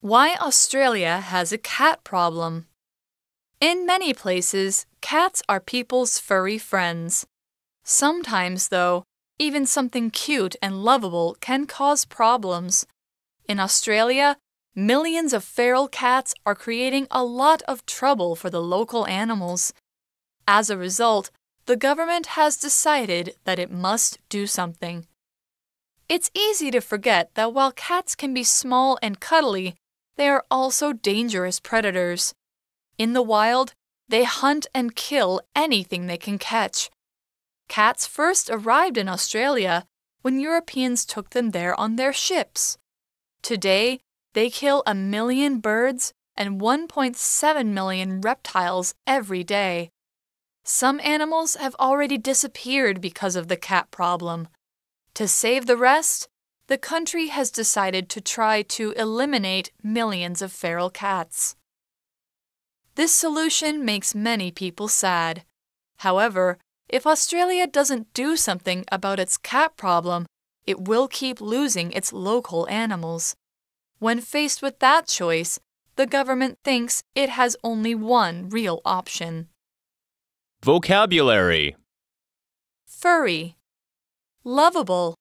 Why Australia has a cat problem. In many places, cats are people's furry friends. Sometimes, though, even something cute and lovable can cause problems. In Australia, millions of feral cats are creating a lot of trouble for the local animals. As a result, the government has decided that it must do something. It's easy to forget that while cats can be small and cuddly, they are also dangerous predators. In the wild, they hunt and kill anything they can catch. Cats first arrived in Australia when Europeans took them there on their ships. Today, they kill a million birds and 1.7 million reptiles every day. Some animals have already disappeared because of the cat problem. To save the rest, the country has decided to try to eliminate millions of feral cats. This solution makes many people sad. However, if Australia doesn't do something about its cat problem, it will keep losing its local animals. When faced with that choice, the government thinks it has only one real option. Vocabulary Furry, Lovable,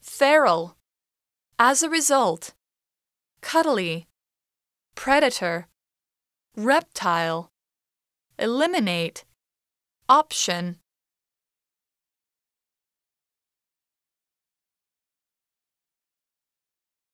feral, as a result, cuddly, predator, reptile, eliminate, option.